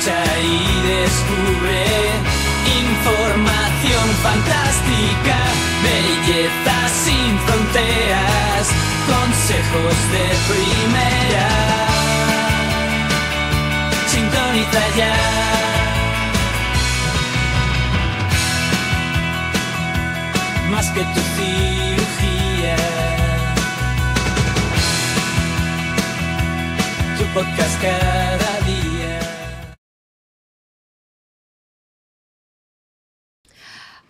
escucha y descubre información fantástica, belleza sin fronteras, consejos de primera. Sintoniza ya. más que tu cirugía. Tu podcast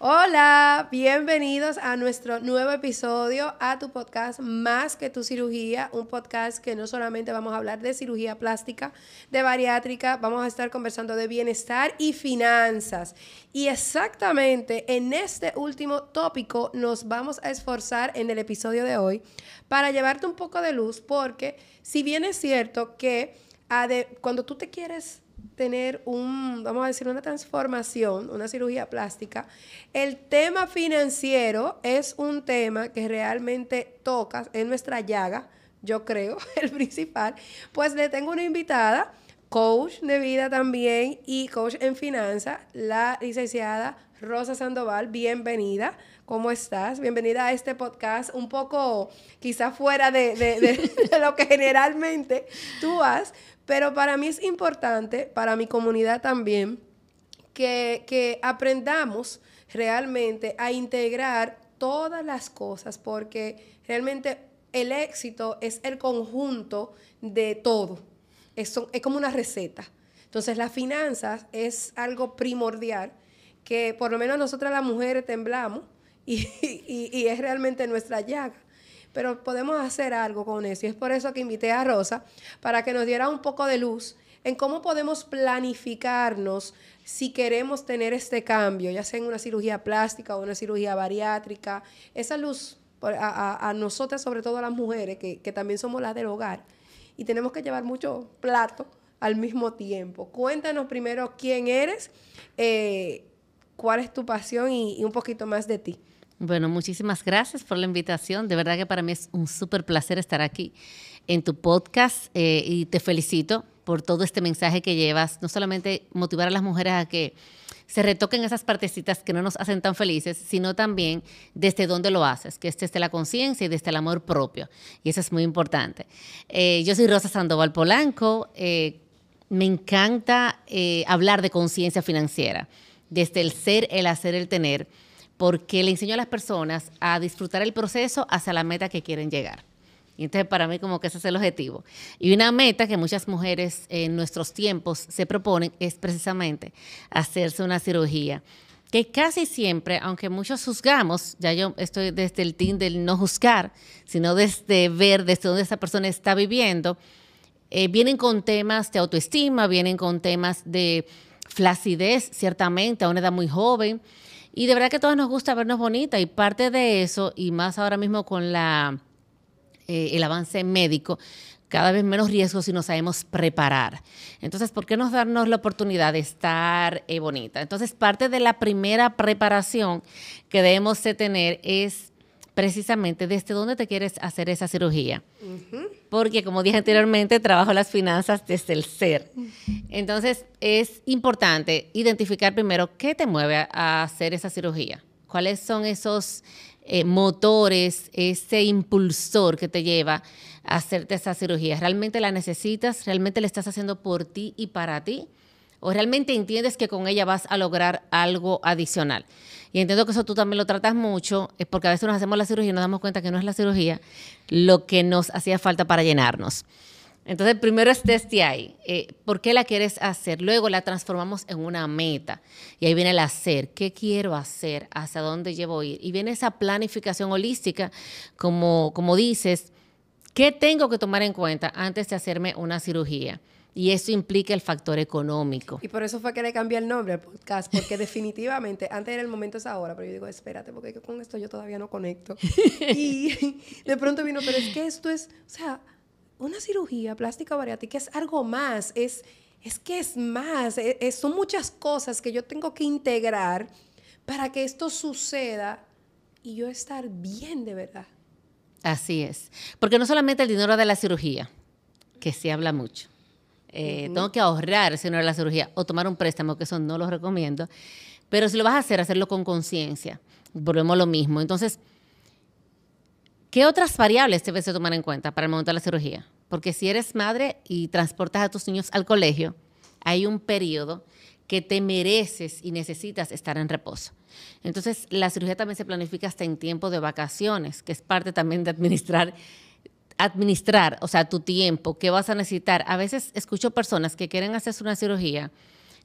Hola, bienvenidos a nuestro nuevo episodio a tu podcast Más que tu cirugía, un podcast que no solamente vamos a hablar de cirugía plástica, de bariátrica, vamos a estar conversando de bienestar y finanzas. Y exactamente en este último tópico nos vamos a esforzar en el episodio de hoy para llevarte un poco de luz porque si bien es cierto que cuando tú te quieres tener un, vamos a decir, una transformación, una cirugía plástica, el tema financiero es un tema que realmente toca, en nuestra llaga, yo creo, el principal, pues le tengo una invitada, coach de vida también y coach en finanzas, la licenciada Rosa Sandoval, bienvenida. ¿Cómo estás? Bienvenida a este podcast, un poco quizá fuera de, lo que generalmente tú haces, pero para mí es importante, para mi comunidad también, que, aprendamos realmente a integrar todas las cosas, porque realmente el éxito es el conjunto de todo, es, es como una receta. Entonces las finanzas es algo primordial que por lo menos nosotras las mujeres temblamos y, es realmente nuestra llaga pero podemos hacer algo con eso. Y es por eso que invité a Rosa para que nos diera un poco de luz en cómo podemos planificarnos si queremos tener este cambio, ya sea en una cirugía plástica o una cirugía bariátrica. Esa luz a, nosotras, sobre todo a las mujeres, que, también somos las del hogar, y tenemos que llevar mucho plato al mismo tiempo. Cuéntanos primero quién eres. Eh, cuál es tu pasión y, un poquito más de ti. Bueno, muchísimas gracias por la invitación. De verdad que para mí es un súper placer estar aquí en tu podcast eh, y te felicito por todo este mensaje que llevas, no solamente motivar a las mujeres a que se retoquen esas partecitas que no nos hacen tan felices, sino también desde dónde lo haces, que este esté la conciencia y desde el amor propio. Y eso es muy importante. Eh, yo soy Rosa Sandoval Polanco. Eh, me encanta hablar de conciencia financiera desde el ser, el hacer, el tener, porque le enseño a las personas a disfrutar el proceso hacia la meta que quieren llegar. Y entonces para mí como que ese es el objetivo. Y una meta que muchas mujeres en nuestros tiempos se proponen es precisamente hacerse una cirugía que casi siempre, aunque muchos juzgamos, ya yo estoy desde el team del no juzgar, sino desde ver desde dónde esa persona está viviendo, eh, vienen con temas de autoestima, vienen con temas de flacidez, ciertamente, a una edad muy joven. Y de verdad que a todos nos gusta vernos bonita y parte de eso, y más ahora mismo con la, eh, el avance médico, cada vez menos riesgo si nos sabemos preparar. Entonces, ¿por qué no darnos la oportunidad de estar eh, bonita? Entonces, parte de la primera preparación que debemos de tener es precisamente desde este, dónde te quieres hacer esa cirugía. Porque como dije anteriormente, trabajo las finanzas desde el ser. Entonces es importante identificar primero qué te mueve a hacer esa cirugía, cuáles son esos eh, motores, ese impulsor que te lleva a hacerte esa cirugía. ¿Realmente la necesitas? ¿Realmente la estás haciendo por ti y para ti? o realmente entiendes que con ella vas a lograr algo adicional. Y entiendo que eso tú también lo tratas mucho, es porque a veces nos hacemos la cirugía y nos damos cuenta que no es la cirugía lo que nos hacía falta para llenarnos. Entonces, primero es test ahí. Eh, ¿Por qué la quieres hacer? Luego la transformamos en una meta. Y ahí viene el hacer. ¿Qué quiero hacer? ¿Hasta dónde llevo a ir? Y viene esa planificación holística, como, como dices, ¿qué tengo que tomar en cuenta antes de hacerme una cirugía? Y eso implica el factor económico. Y por eso fue que le cambié el nombre al podcast, porque definitivamente, antes era el momento es ahora, pero yo digo, espérate, porque con esto yo todavía no conecto. y de pronto vino, pero es que esto es, o sea, una cirugía plástica bariátrica es algo más, es, es que es más, e, e, son muchas cosas que yo tengo que integrar para que esto suceda y yo estar bien de verdad. Así es, porque no solamente el dinero de la cirugía, que se habla mucho eh, tengo que ahorrar si no era la cirugía o tomar un préstamo, que eso no lo recomiendo. Pero si lo vas a hacer, hacerlo con conciencia. Volvemos a lo mismo. Entonces, ¿qué otras variables debes a tomar en cuenta para el momento de la cirugía? Porque si eres madre y transportas a tus niños al colegio, hay un periodo que te mereces y necesitas estar en reposo. Entonces, la cirugía también se planifica hasta en tiempo de vacaciones, que es parte también de administrar administrar, o sea, tu tiempo, qué vas a necesitar. A veces escucho personas que quieren hacerse una cirugía,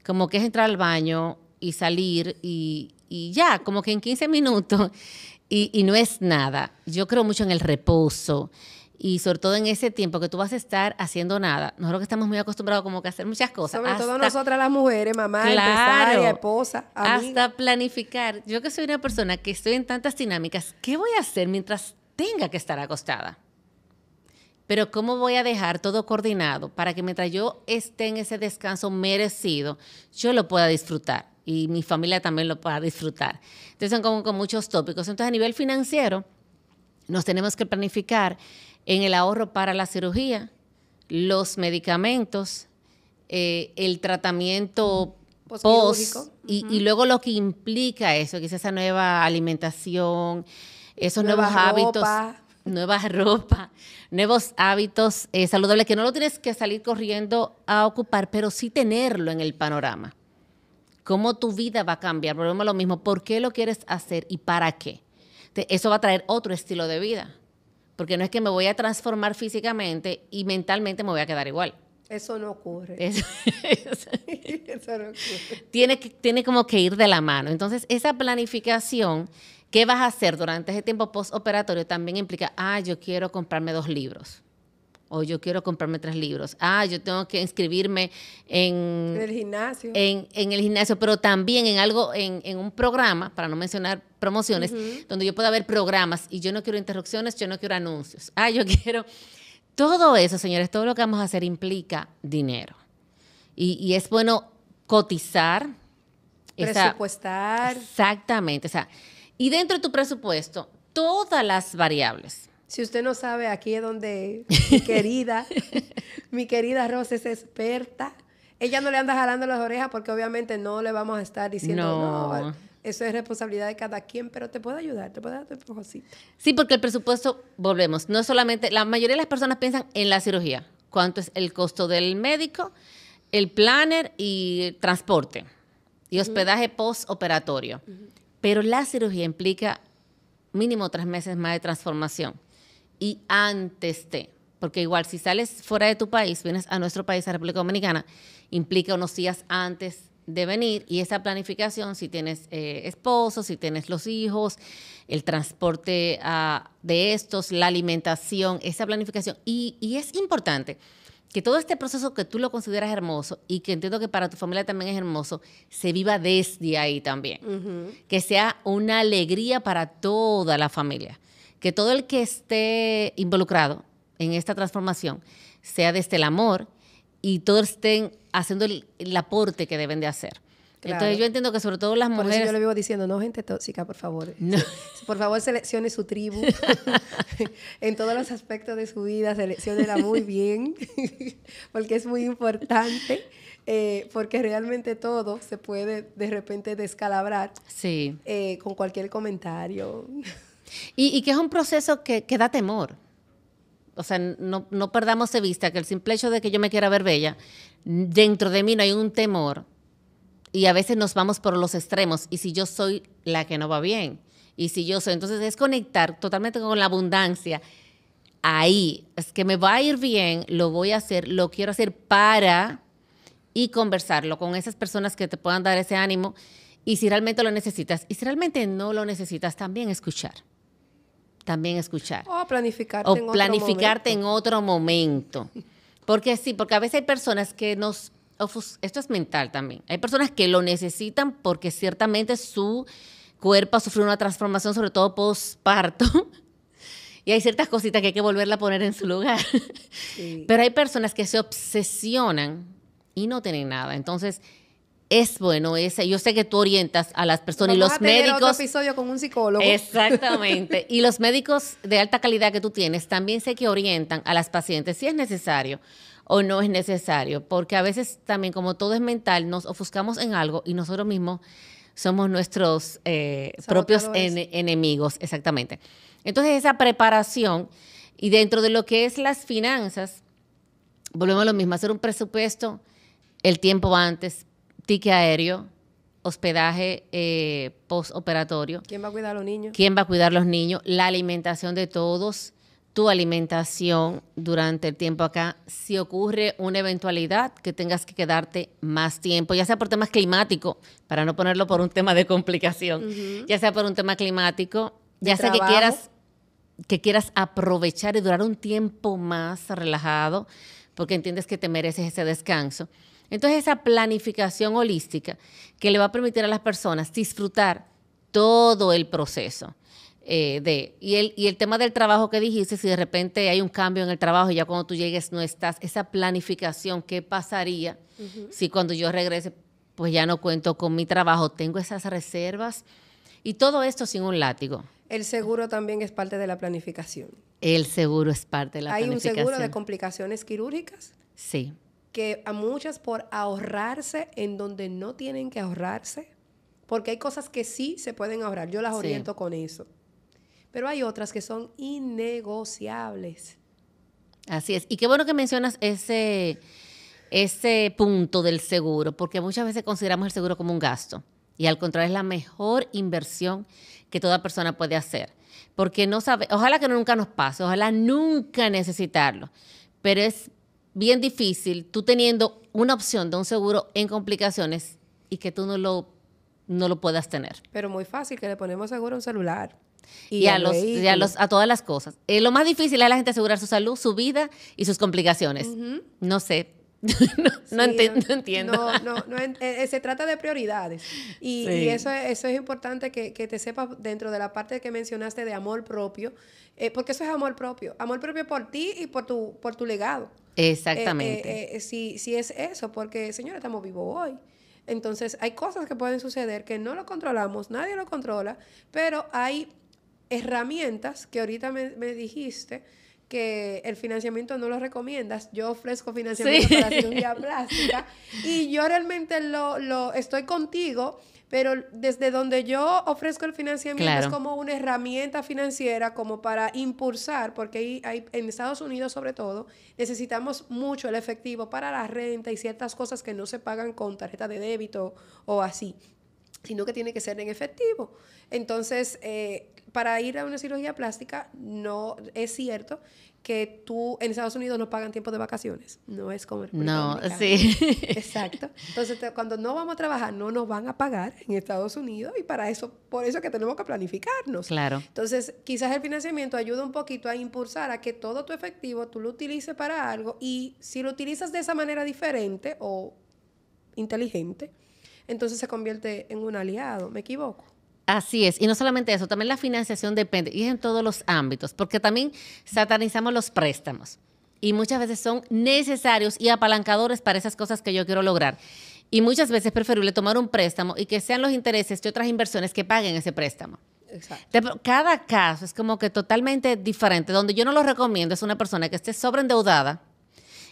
como que es entrar al baño y salir y, ya, como que en 15 minutos y, no es nada. Yo creo mucho en el reposo y sobre todo en ese tiempo que tú vas a estar haciendo nada. Nosotros que estamos muy acostumbrados como que a hacer muchas cosas. Sobre hasta, todo nosotras las mujeres, mamá, claro, empresaria, esposa, Hasta planificar. Yo que soy una persona que estoy en tantas dinámicas, ¿qué voy a hacer mientras tenga que estar acostada? Pero ¿cómo voy a dejar todo coordinado para que mientras yo esté en ese descanso merecido, yo lo pueda disfrutar y mi familia también lo pueda disfrutar? Entonces son como con muchos tópicos. Entonces a nivel financiero, nos tenemos que planificar en el ahorro para la cirugía, los medicamentos, eh, el tratamiento post y, luego lo que implica eso, que es esa nueva alimentación, esos nuevos hábitos nueva ropa, nuevos hábitos eh, saludables, que no lo tienes que salir corriendo a ocupar, pero sí tenerlo en el panorama. Cómo tu vida va a cambiar, volvemos a lo mismo, por qué lo quieres hacer y para qué. eso va a traer otro estilo de vida, porque no es que me voy a transformar físicamente y mentalmente me voy a quedar igual. Eso no ocurre. Eso, Tiene, que, tiene como que ir de la mano. Entonces, esa planificación ¿Qué vas a hacer durante ese tiempo postoperatorio? También implica, ah, yo quiero comprarme dos libros. O yo quiero comprarme tres libros. Ah, yo tengo que inscribirme en, en el gimnasio. En, el gimnasio, pero también en algo, en, un programa, para no mencionar promociones, donde yo pueda ver programas y yo no quiero interrupciones, yo no quiero anuncios. Ah, yo quiero. Todo eso, señores, todo lo que vamos a hacer implica dinero. Y, es bueno cotizar. Presupuestar. exactamente. O sea, y dentro de tu presupuesto, todas las variables. Si usted no sabe, aquí es donde mi querida, mi querida Rosa es experta. Ella no le anda jalando las orejas porque obviamente no le vamos a estar diciendo no. eso es responsabilidad de cada quien, pero te puede ayudar, te puede dar tu Sí, porque el presupuesto, volvemos, no es solamente, la mayoría de las personas piensan en la cirugía, cuánto es el costo del médico, el planner y transporte y hospedaje postoperatorio. Pero la cirugía implica mínimo tres meses más de transformación. Y antes de, porque igual si sales fuera de tu país, vienes a nuestro país, a República Dominicana, implica unos días antes de venir y esa planificación, si tienes eh, esposo, si tienes los hijos, el transporte ah, de estos, la alimentación, esa planificación. y es importante que todo este proceso que tú lo consideras hermoso y que entiendo que para tu familia también es hermoso, se viva desde ahí también. Que sea una alegría para toda la familia. Que todo el que esté involucrado en esta transformación sea desde el amor y todos estén haciendo el aporte que deben de hacer. Entonces yo entiendo que sobre todo las mujeres... Por yo le vivo diciendo, no gente tóxica, por favor. Por favor, seleccione su tribu en todos los aspectos de su vida, seleccionela muy bien, porque es muy importante, eh, porque realmente todo se puede de repente descalabrar sí. Eh, con cualquier comentario. Y, que es un proceso que, da temor. O sea, no, no perdamos de vista que el simple hecho de que yo me quiera ver bella, dentro de mí no hay un temor y a veces nos vamos por los extremos. Y si yo soy la que no va bien, y si yo soy, entonces es conectar totalmente con la abundancia. Ahí, es que me va a ir bien, lo voy a hacer, lo quiero hacer para y conversarlo con esas personas que te puedan dar ese ánimo y si realmente lo necesitas y si realmente no lo necesitas, también escuchar. También escuchar. O planificarte, o planificarte en otro momento. Porque sí, porque a veces hay personas que nos esto es mental también. Hay personas que lo necesitan porque ciertamente su cuerpo ha sufrido una transformación, sobre todo postparto. y hay ciertas cositas que hay que volverla a poner en su lugar. Pero hay personas que se obsesionan y no tienen nada. Entonces, es bueno ese. Yo sé que tú orientas a las personas y los médicos. tener médicos. Otro episodio con un psicólogo. Exactamente. y los médicos de alta calidad que tú tienes también sé que orientan a las pacientes si es necesario o no es necesario, porque a veces también como todo es mental, nos ofuscamos en algo y nosotros mismos somos nuestros eh, propios enemigos, exactamente. Entonces esa preparación y dentro de lo que es las finanzas, volvemos a lo mismo, hacer un presupuesto el tiempo antes, Tique aéreo, hospedaje eh, postoperatorio. ¿Quién va a cuidar a los niños? ¿Quién va a cuidar a los niños? La alimentación de todos, tu alimentación durante el tiempo acá. Si ocurre una eventualidad que tengas que quedarte más tiempo, ya sea por temas climáticos, para no ponerlo por un tema de complicación, ya sea por un tema climático, ya sea que quieras que quieras aprovechar y durar un tiempo más relajado, porque entiendes que te mereces ese descanso entonces esa planificación holística que le va a permitir a las personas disfrutar todo el proceso. Eh, de, y, el, y el tema del trabajo que dijiste, si de repente hay un cambio en el trabajo y ya cuando tú llegues no estás, esa planificación, ¿qué pasaría si cuando yo regrese, pues ya no cuento con mi trabajo, tengo esas reservas? Y todo esto sin un látigo. El seguro también es parte de la planificación. El seguro es parte de la planificación. ¿Hay un seguro de complicaciones quirúrgicas? Sí que a muchas por ahorrarse en donde no tienen que ahorrarse, porque hay cosas que sí se pueden ahorrar, yo las oriento con eso, pero hay otras que son innegociables. Así es, y qué bueno que mencionas ese, ese punto del seguro, porque muchas veces consideramos el seguro como un gasto, y al contrario es la mejor inversión que toda persona puede hacer, porque no sabe, ojalá que nunca nos pase, ojalá nunca necesitarlo, pero es bien difícil tú teniendo una opción de un seguro en complicaciones y que tú no lo, no lo puedas tener. Pero muy fácil, que le ponemos seguro a un celular. Y, a los, todas las cosas. Eh, lo más difícil es la gente asegurar su salud, su vida y sus complicaciones. No sé, no, entiendo, no, entiendo. Eh, eh, se trata de prioridades. Y, eso, es, eso es importante que, te sepas dentro de la parte que mencionaste de amor propio, eh, porque eso es amor propio. Amor propio por ti y por tu, por tu legado. Exactamente. si, es eso, porque, señora, estamos vivos hoy. Entonces, hay cosas que pueden suceder que no lo controlamos, nadie lo controla, pero hay herramientas que ahorita me, me dijiste que el financiamiento no lo recomiendas. Yo ofrezco financiamiento para cirugía plástica y yo realmente lo, estoy contigo, pero desde donde yo ofrezco el financiamiento es como una herramienta financiera como para impulsar, porque hay, en Estados Unidos sobre todo necesitamos mucho el efectivo para la renta y ciertas cosas que no se pagan con tarjeta de débito o así sino que tiene que ser en efectivo. Entonces, eh, para ir a una cirugía plástica, no es cierto que tú en Estados Unidos no pagan tiempo de vacaciones. No es como No, sí. Exacto. Entonces, cuando no vamos a trabajar, no nos van a pagar en Estados Unidos y para eso, por eso es que tenemos que planificarnos. Claro. Entonces, quizás el financiamiento ayuda un poquito a impulsar a que todo tu efectivo tú lo utilices para algo y si lo utilizas de esa manera diferente o inteligente, entonces se convierte en un aliado. ¿Me equivoco? Así es, y no solamente eso, también la financiación depende, y es en todos los ámbitos, porque también satanizamos los préstamos y muchas veces son necesarios y apalancadores para esas cosas que yo quiero lograr. Y muchas veces es preferible tomar un préstamo y que sean los intereses de otras inversiones que paguen ese préstamo. Cada caso es como que totalmente diferente. Donde yo no lo recomiendo es una persona que esté sobreendeudada,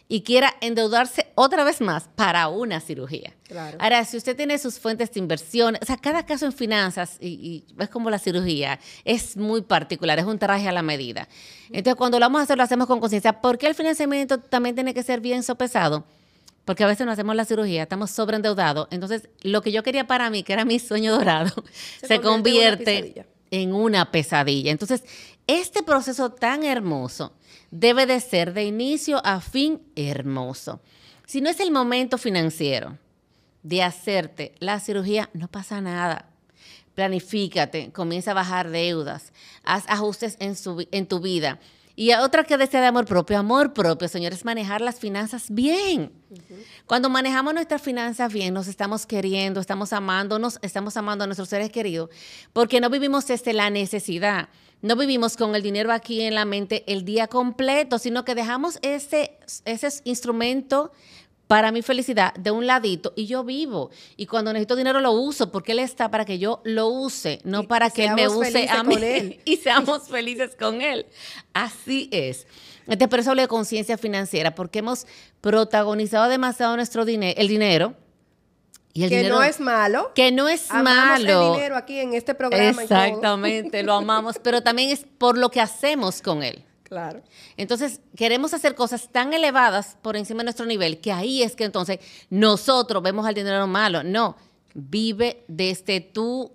y quiera endeudarse otra vez más para una cirugía. Ahora, si usted tiene sus fuentes de inversión, o sea, cada caso en finanzas, y, es como la cirugía, es muy particular, es un traje a la medida. Entonces, cuando lo vamos a hacer, lo hacemos con conciencia. ¿Por qué el financiamiento también tiene que ser bien sopesado? porque a veces no hacemos la cirugía, estamos sobreendeudados. Entonces, lo que yo quería para mí, que era mi sueño dorado, se, convierte, en una pesadilla. Entonces, este proceso tan hermoso debe de ser de inicio a fin hermoso. Si no es el momento financiero de hacerte la cirugía, no pasa nada. Planifícate, comienza a bajar deudas, haz ajustes en, en tu vida y otra que desea de amor propio, amor propio, señores, manejar las finanzas bien. Cuando manejamos nuestras finanzas bien, nos estamos queriendo, estamos amándonos, estamos amando a nuestros seres queridos, porque no vivimos este la necesidad. No vivimos con el dinero aquí en la mente el día completo, sino que dejamos ese instrumento para mi felicidad de un ladito y yo vivo. Y cuando necesito dinero lo uso porque él está para que yo lo use, no para que él me use a mí y seamos felices con él. Así es. Entonces, este, por eso hablé de conciencia financiera, porque hemos protagonizado demasiado nuestro dinero, el dinero. Y el que no es malo. Que no es amamos malo. el dinero aquí en este programa. Exactamente, lo amamos, pero también es por lo que hacemos con él. Claro. Entonces, queremos hacer cosas tan elevadas por encima de nuestro nivel que ahí es que entonces nosotros vemos al dinero malo. No, vive desde tu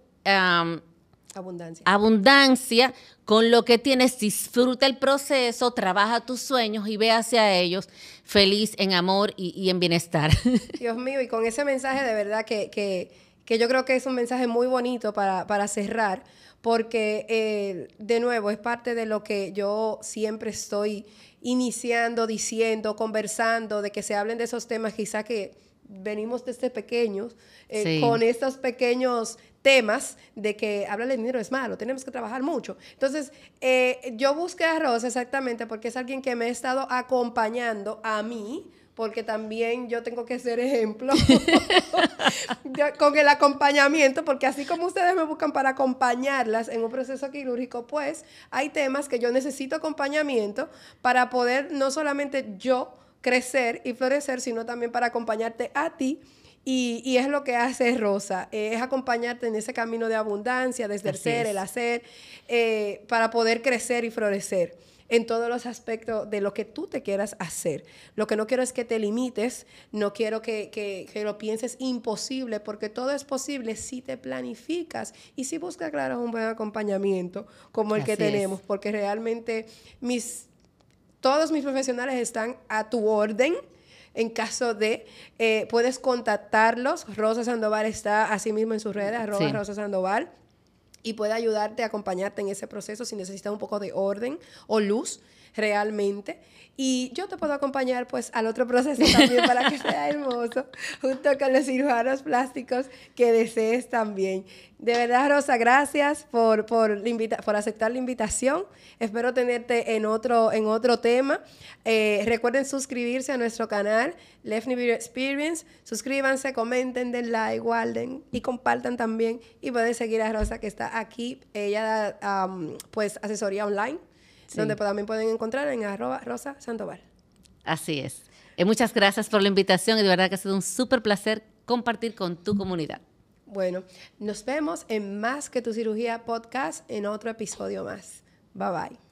abundancia. abundancia con lo que tienes, disfruta el proceso, trabaja tus sueños y ve hacia ellos feliz en amor y, y en bienestar. Dios mío, y con ese mensaje de verdad que, que que yo creo que es un mensaje muy bonito para, cerrar, porque eh, de nuevo es parte de lo que yo siempre estoy iniciando, diciendo, conversando, de que se hablen de esos temas quizá que venimos desde pequeños, eh, con estos pequeños temas de que hablar de dinero es malo, tenemos que trabajar mucho. Entonces, eh, yo busqué a Rosa exactamente porque es alguien que me ha estado acompañando a mí porque también yo tengo que ser ejemplo con el acompañamiento, porque así como ustedes me buscan para acompañarlas en un proceso quirúrgico, pues hay temas que yo necesito acompañamiento para poder no solamente yo crecer y florecer, sino también para acompañarte a ti. Y, es lo que hace Rosa, eh, es acompañarte en ese camino de abundancia, desde el ser, el hacer, eh, para poder crecer y florecer en todos los aspectos de lo que tú te quieras hacer. Lo que no quiero es que te limites, no quiero que, que, lo pienses imposible, porque todo es posible si te planificas y si buscas, claro, un buen acompañamiento como el que tenemos, porque realmente mis, todos mis profesionales están a tu orden en caso de, eh, puedes contactarlos. Rosa Sandoval está así mismo en sus redes, arroba Rosa Sandoval y puede ayudarte a acompañarte en ese proceso si necesitas un poco de orden o luz realmente. Y yo te puedo acompañar pues al otro proceso también para que sea hermoso, junto con los cirujanos plásticos que desees también. De verdad, Rosa, gracias por, por, por aceptar la invitación. Espero tenerte en otro, en otro tema. Eh, recuerden suscribirse a nuestro canal, New Video Experience. Suscríbanse, comenten, den like, guarden y compartan también. Y pueden seguir a Rosa que está aquí. Ella da pues asesoría online donde también pueden encontrar en arroba rosa sandoval. Así es. Eh, muchas gracias por la invitación y de verdad que ha sido un súper placer compartir con tu comunidad. Bueno, nos vemos en Más que tu cirugía podcast en otro episodio más. Bye bye.